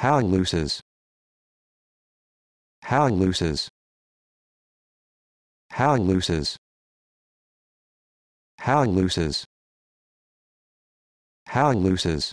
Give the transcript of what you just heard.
How loses. How loses. How loses. How loses. How loses.